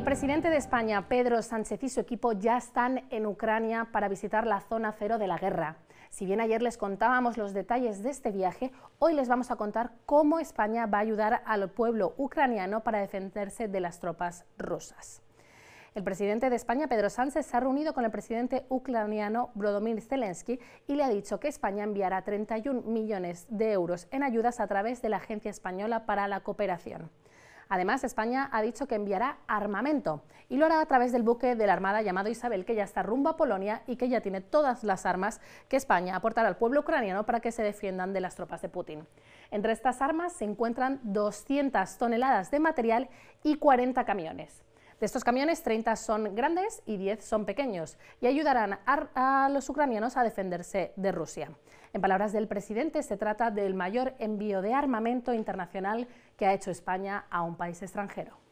El presidente de España, Pedro Sánchez, y su equipo ya están en Ucrania para visitar la zona cero de la guerra. Si bien ayer les contábamos los detalles de este viaje, hoy les vamos a contar cómo España va a ayudar al pueblo ucraniano para defenderse de las tropas rusas. El presidente de España, Pedro Sánchez, se ha reunido con el presidente ucraniano Brodomir Zelensky y le ha dicho que España enviará 31 millones de euros en ayudas a través de la Agencia Española para la Cooperación. Además, España ha dicho que enviará armamento y lo hará a través del buque de la Armada llamado Isabel, que ya está rumbo a Polonia y que ya tiene todas las armas que España aportará al pueblo ucraniano para que se defiendan de las tropas de Putin. Entre estas armas se encuentran 200 toneladas de material y 40 camiones. De estos camiones, 30 son grandes y 10 son pequeños y ayudarán a, a los ucranianos a defenderse de Rusia. En palabras del presidente, se trata del mayor envío de armamento internacional que ha hecho España a un país extranjero.